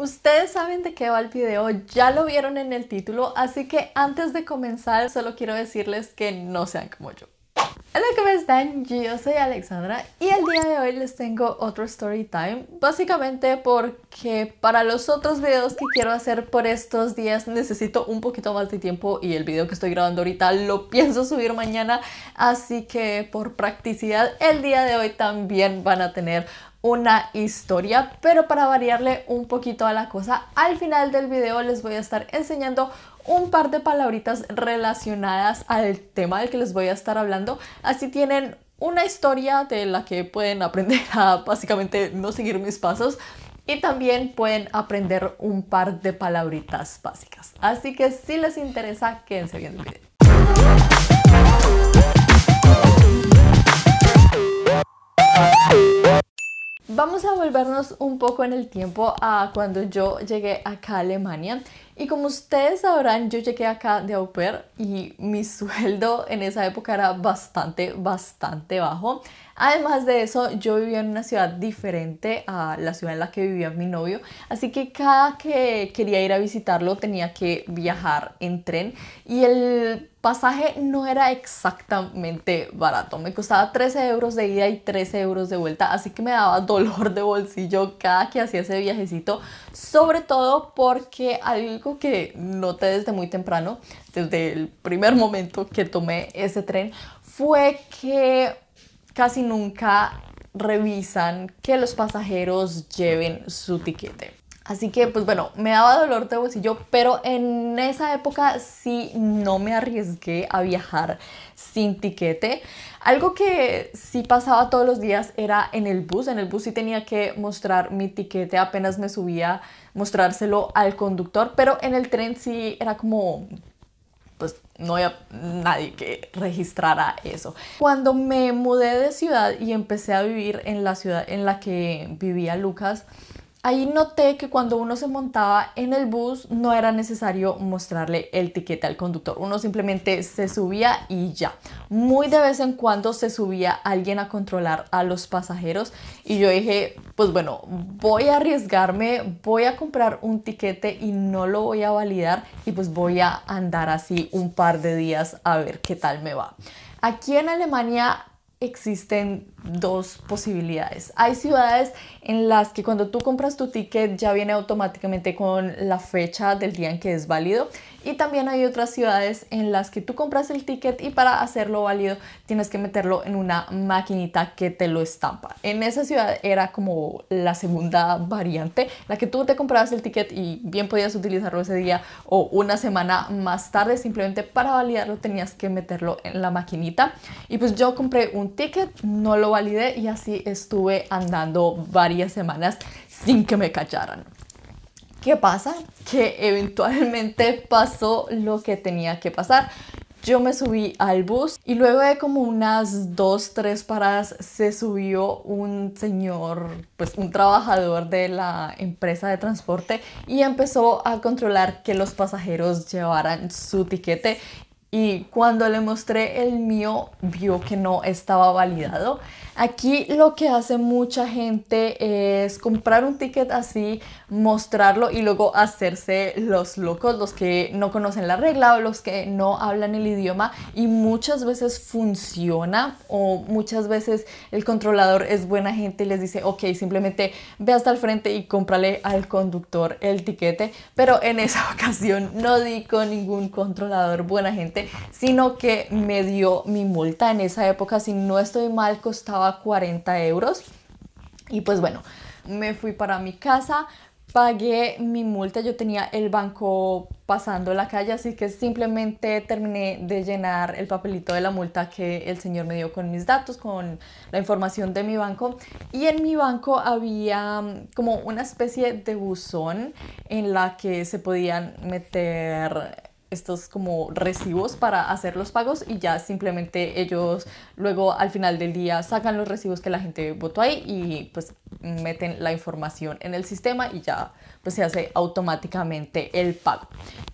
Ustedes saben de qué va el video, ya lo vieron en el título, así que antes de comenzar solo quiero decirles que no sean como yo. Hola, ¿cómo están? Yo soy Alexandra y el día de hoy les tengo otro story time, básicamente porque para los otros videos que quiero hacer por estos días necesito un poquito más de tiempo y el video que estoy grabando ahorita lo pienso subir mañana, así que por practicidad el día de hoy también van a tener una historia, pero para variarle un poquito a la cosa, al final del video les voy a estar enseñando un par de palabritas relacionadas al tema del que les voy a estar hablando. Así tienen una historia de la que pueden aprender a básicamente no seguir mis pasos y también pueden aprender un par de palabritas básicas. Así que si les interesa, quédense viendo el video. Vamos a volvernos un poco en el tiempo a cuando yo llegué acá a Alemania y como ustedes sabrán, yo llegué acá de au y mi sueldo en esa época era bastante, bastante bajo. Además de eso, yo vivía en una ciudad diferente a la ciudad en la que vivía mi novio, así que cada que quería ir a visitarlo tenía que viajar en tren y el pasaje no era exactamente barato. Me costaba 13 euros de ida y 13 euros de vuelta, así que me daba dolor de bolsillo cada que hacía ese viajecito, sobre todo porque algo que noté desde muy temprano, desde el primer momento que tomé ese tren, fue que casi nunca revisan que los pasajeros lleven su tiquete. Así que, pues bueno, me daba dolor de bolsillo, pero en esa época sí no me arriesgué a viajar sin tiquete. Algo que sí pasaba todos los días era en el bus. En el bus sí tenía que mostrar mi tiquete, apenas me subía, mostrárselo al conductor, pero en el tren sí era como pues no había nadie que registrara eso. Cuando me mudé de ciudad y empecé a vivir en la ciudad en la que vivía Lucas, Ahí noté que cuando uno se montaba en el bus no era necesario mostrarle el tiquete al conductor, uno simplemente se subía y ya. Muy de vez en cuando se subía alguien a controlar a los pasajeros y yo dije, pues bueno, voy a arriesgarme, voy a comprar un tiquete y no lo voy a validar y pues voy a andar así un par de días a ver qué tal me va. Aquí en Alemania existen dos posibilidades. Hay ciudades en las que cuando tú compras tu ticket ya viene automáticamente con la fecha del día en que es válido y también hay otras ciudades en las que tú compras el ticket y para hacerlo válido tienes que meterlo en una maquinita que te lo estampa. En esa ciudad era como la segunda variante, la que tú te comprabas el ticket y bien podías utilizarlo ese día o una semana más tarde, simplemente para validarlo tenías que meterlo en la maquinita. Y pues yo compré un ticket, no lo validé y así estuve andando varias semanas sin que me cacharan. ¿Qué pasa? Que eventualmente pasó lo que tenía que pasar. Yo me subí al bus y luego de como unas dos, tres paradas se subió un señor, pues un trabajador de la empresa de transporte y empezó a controlar que los pasajeros llevaran su tiquete y cuando le mostré el mío vio que no estaba validado. Aquí lo que hace mucha gente es comprar un ticket así, mostrarlo y luego hacerse los locos, los que no conocen la regla o los que no hablan el idioma y muchas veces funciona o muchas veces el controlador es buena gente y les dice, ok, simplemente ve hasta el frente y cómprale al conductor el tiquete, pero en esa ocasión no di con ningún controlador buena gente sino que me dio mi multa. En esa época, si no estoy mal, costaba 40 euros. Y pues bueno, me fui para mi casa, pagué mi multa, yo tenía el banco pasando la calle, así que simplemente terminé de llenar el papelito de la multa que el señor me dio con mis datos, con la información de mi banco. Y en mi banco había mm, como una especie de buzón en la que se podían meter estos como recibos para hacer los pagos y ya simplemente ellos luego al final del día sacan los recibos que la gente votó ahí y pues meten la información en el sistema y ya pues se hace automáticamente el pago.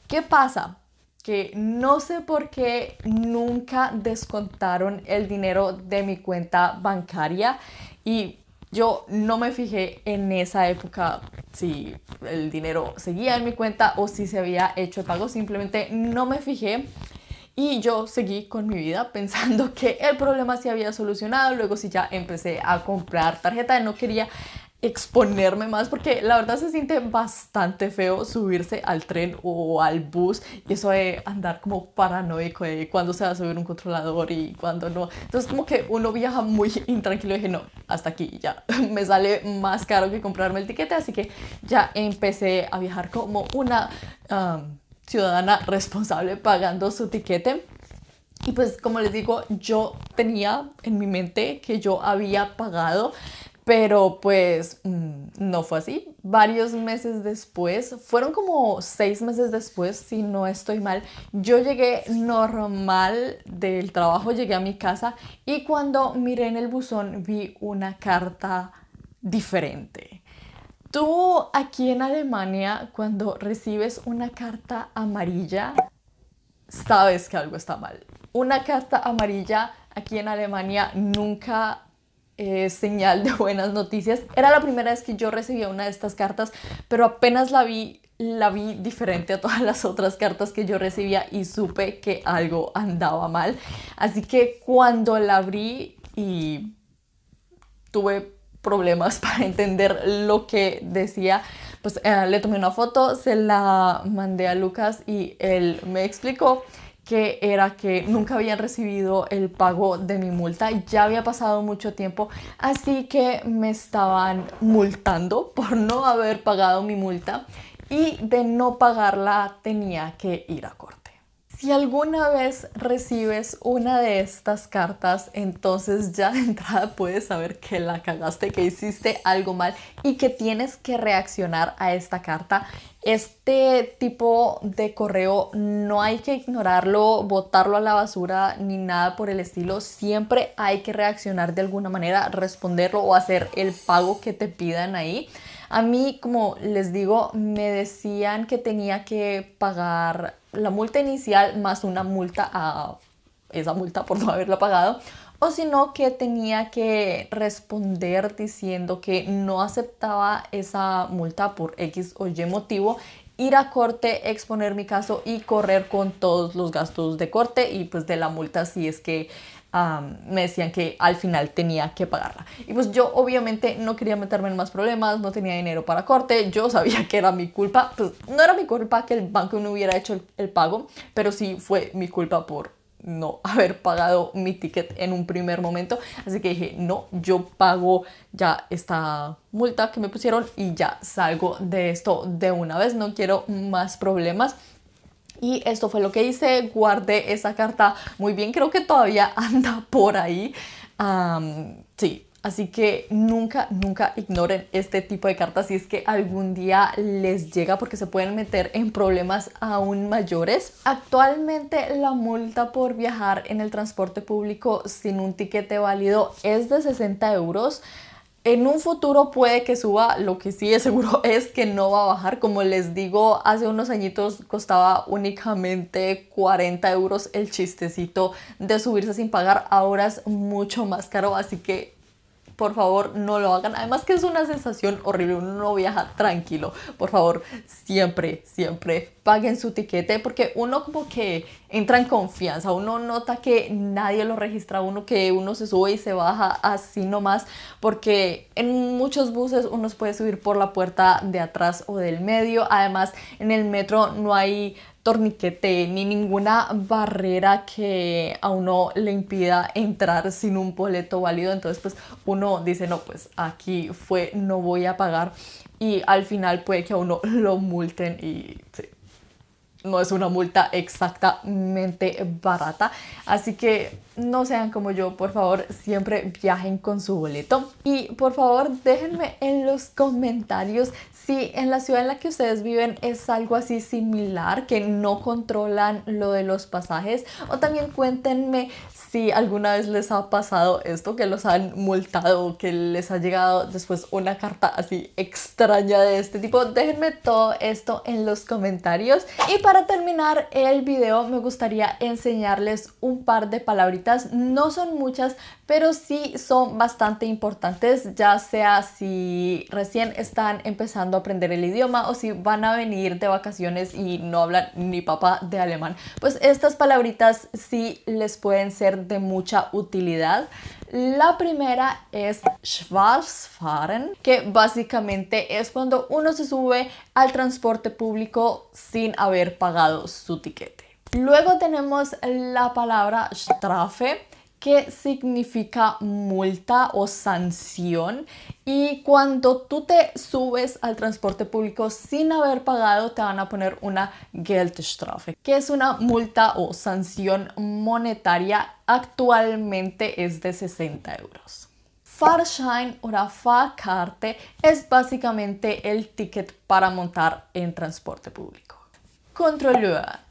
¿Qué pasa? que no sé por qué nunca descontaron el dinero de mi cuenta bancaria y yo no me fijé en esa época si el dinero seguía en mi cuenta o si se había hecho el pago, simplemente no me fijé. Y yo seguí con mi vida pensando que el problema se había solucionado. Luego si ya empecé a comprar tarjeta, no quería exponerme más porque la verdad se siente bastante feo subirse al tren o al bus y eso de andar como paranoico de cuándo se va a subir un controlador y cuándo no. Entonces como que uno viaja muy intranquilo y dije, no, hasta aquí ya me sale más caro que comprarme el tiquete, así que ya empecé a viajar como una ciudadana responsable pagando su tiquete. Y pues como les digo, yo tenía en mi mente que yo había pagado pero pues mm, no fue así. Varios meses después, fueron como seis meses después, si no estoy mal, yo llegué normal del trabajo, llegué a mi casa y cuando miré en el buzón vi una carta diferente. Tú aquí en Alemania, cuando recibes una carta amarilla, sabes que algo está mal. Una carta amarilla aquí en Alemania nunca eh, señal de buenas noticias. Era la primera vez que yo recibía una de estas cartas, pero apenas la vi, la vi diferente a todas las otras cartas que yo recibía y supe que algo andaba mal. Así que cuando la abrí y tuve problemas para entender lo que decía, pues eh, le tomé una foto, se la mandé a Lucas y él me explicó que era que nunca habían recibido el pago de mi multa y ya había pasado mucho tiempo, así que me estaban multando por no haber pagado mi multa y de no pagarla tenía que ir a corte. Si alguna vez recibes una de estas cartas, entonces ya de entrada puedes saber que la cagaste, que hiciste algo mal y que tienes que reaccionar a esta carta. Este tipo de correo no hay que ignorarlo, botarlo a la basura ni nada por el estilo. Siempre hay que reaccionar de alguna manera, responderlo o hacer el pago que te pidan ahí. A mí, como les digo, me decían que tenía que pagar la multa inicial más una multa a esa multa por no haberla pagado, o sino que tenía que responder diciendo que no aceptaba esa multa por X o Y motivo ir a corte, exponer mi caso y correr con todos los gastos de corte y pues de la multa si es que me decían que al final tenía que pagarla. Y pues yo obviamente no quería meterme en más problemas, no tenía dinero para corte, yo sabía que era mi culpa, pues no era mi culpa que el banco no hubiera hecho el pago, pero sí fue mi culpa por no haber pagado mi ticket en un primer momento. Así que dije, no, yo pago ya esta multa que me pusieron y ya salgo de esto de una vez. No quiero más problemas. Y esto fue lo que hice, guardé esa carta muy bien, creo que todavía anda por ahí. sí, Así que nunca, nunca ignoren este tipo de cartas si es que algún día les llega porque se pueden meter en problemas aún mayores. Actualmente la multa por viajar en el transporte público sin un tiquete válido es de 60 euros. En un futuro puede que suba, lo que sí es seguro es que no va a bajar. Como les digo, hace unos añitos costaba únicamente 40 euros el chistecito de subirse sin pagar, ahora es mucho más caro, así que por favor no lo hagan. Además que es una sensación horrible, uno no viaja tranquilo. Por favor, siempre, siempre paguen su tiquete porque uno como que entra en confianza, uno nota que nadie lo registra, uno que uno se sube y se baja así nomás, porque en muchos buses uno puede subir por la puerta de atrás o del medio. Además, en el metro no hay torniquete ni ninguna barrera que a uno le impida entrar sin un boleto válido. Entonces pues uno dice, no, pues aquí fue, no voy a pagar. Y al final puede que a uno lo multen y sí, no es una multa exactamente barata. Así que no sean como yo, por favor, siempre viajen con su boleto. Y por favor, déjenme en los comentarios si en la ciudad en la que ustedes viven es algo así similar, que no controlan lo de los pasajes. O también cuéntenme si alguna vez les ha pasado esto, que los han multado que les ha llegado después una carta así extraña de este tipo. Déjenme todo esto en los comentarios. Y para para terminar el video me gustaría enseñarles un par de palabritas, no son muchas, pero sí son bastante importantes, ya sea si recién están empezando a aprender el idioma o si van a venir de vacaciones y no hablan ni papá de alemán. Pues estas palabritas sí les pueden ser de mucha utilidad. La primera es Schwarzfahren, que básicamente es cuando uno se sube al transporte público sin haber pagado su tiquete. Luego tenemos la palabra Strafe, Qué significa multa o sanción. Y cuando tú te subes al transporte público sin haber pagado, te van a poner una Geldstrafe, que es una multa o sanción monetaria. Actualmente es de 60 euros. Fahrschein o Fahrkarte es básicamente el ticket para montar en transporte público. Kontrolleur.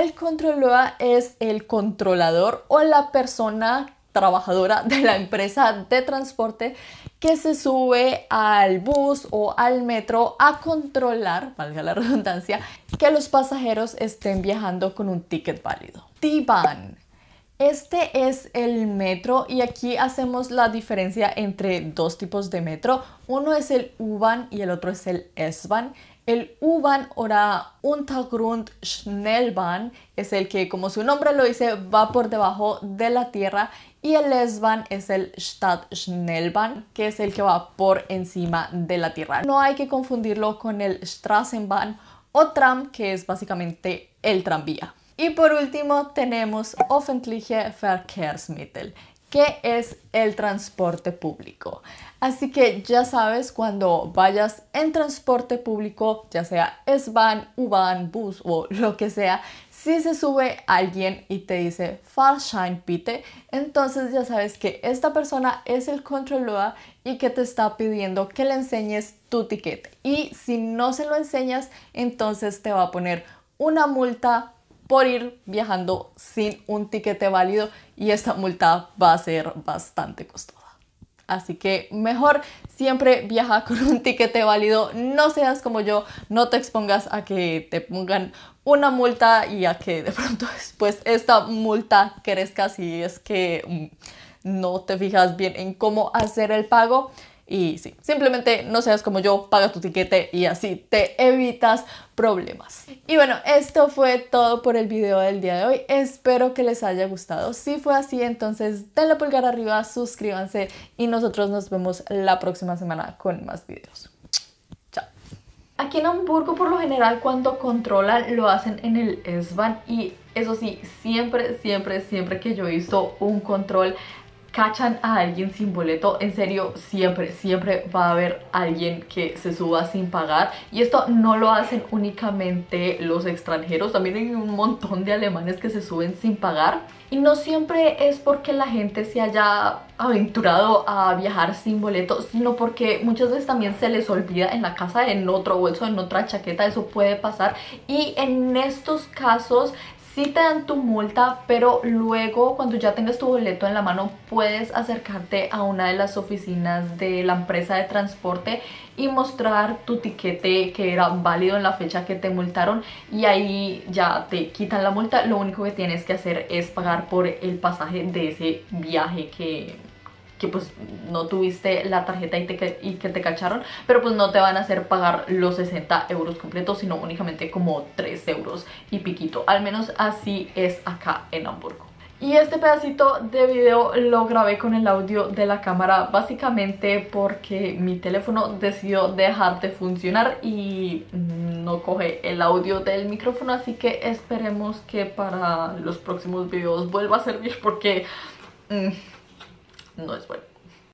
El controlador es el controlador o la persona trabajadora de la empresa de transporte que se sube al bus o al metro a controlar, valga la redundancia, que los pasajeros estén viajando con un ticket válido. Tiban, Este es el metro y aquí hacemos la diferencia entre dos tipos de metro. Uno es el U-Bahn y el otro es el S-Bahn. El U-Bahn o Untergrund-Schnellbahn es el que, como su nombre lo dice, va por debajo de la tierra y el S-Bahn es el Stadtschnellbahn, que es el que va por encima de la tierra. No hay que confundirlo con el Straßenbahn o tram, que es básicamente el tranvía. Y por último tenemos Öffentliche Verkehrsmittel qué es el transporte público. Así que ya sabes, cuando vayas en transporte público, ya sea S-Bahn, U-Bahn, bus o lo que sea, si se sube alguien y te dice Shine Pete, entonces ya sabes que esta persona es el controlador y que te está pidiendo que le enseñes tu ticket. Y si no se lo enseñas, entonces te va a poner una multa por ir viajando sin un tiquete válido y esta multa va a ser bastante costosa. Así que mejor siempre viaja con un tiquete válido, no seas como yo, no te expongas a que te pongan una multa y a que de pronto después esta multa crezca si es que mm, no te fijas bien en cómo hacer el pago. Y sí, simplemente no seas como yo, paga tu tiquete y así te evitas problemas. Y bueno, esto fue todo por el video del día de hoy. Espero que les haya gustado. Si fue así, entonces denle pulgar arriba, suscríbanse y nosotros nos vemos la próxima semana con más videos. Aquí en Hamburgo por lo general cuando controlan lo hacen en el S-Bahn y eso sí, siempre, siempre, siempre que yo hizo un control cachan a alguien sin boleto, en serio, siempre, siempre va a haber alguien que se suba sin pagar. Y esto no lo hacen únicamente los extranjeros, también hay un montón de alemanes que se suben sin pagar. Y no siempre es porque la gente se haya aventurado a viajar sin boleto, sino porque muchas veces también se les olvida en la casa, en otro bolso, en otra chaqueta, eso puede pasar. Y en estos casos sí te dan tu multa, pero luego cuando ya tengas tu boleto en la mano puedes acercarte a una de las oficinas de la empresa de transporte y mostrar tu tiquete que era válido en la fecha que te multaron y ahí ya te quitan la multa, lo único que tienes que hacer es pagar por el pasaje de ese viaje que que pues no tuviste la tarjeta y, que te cacharon, pero pues no te van a hacer pagar los 60 euros completos, sino únicamente como 3 euros y piquito. Al menos así es acá en Hamburgo. Y este pedacito de video lo grabé con el audio de la cámara básicamente porque mi teléfono decidió dejar de funcionar y no coge el audio del micrófono así que esperemos que para los próximos videos vuelva a servir porque... Mm, no es bueno.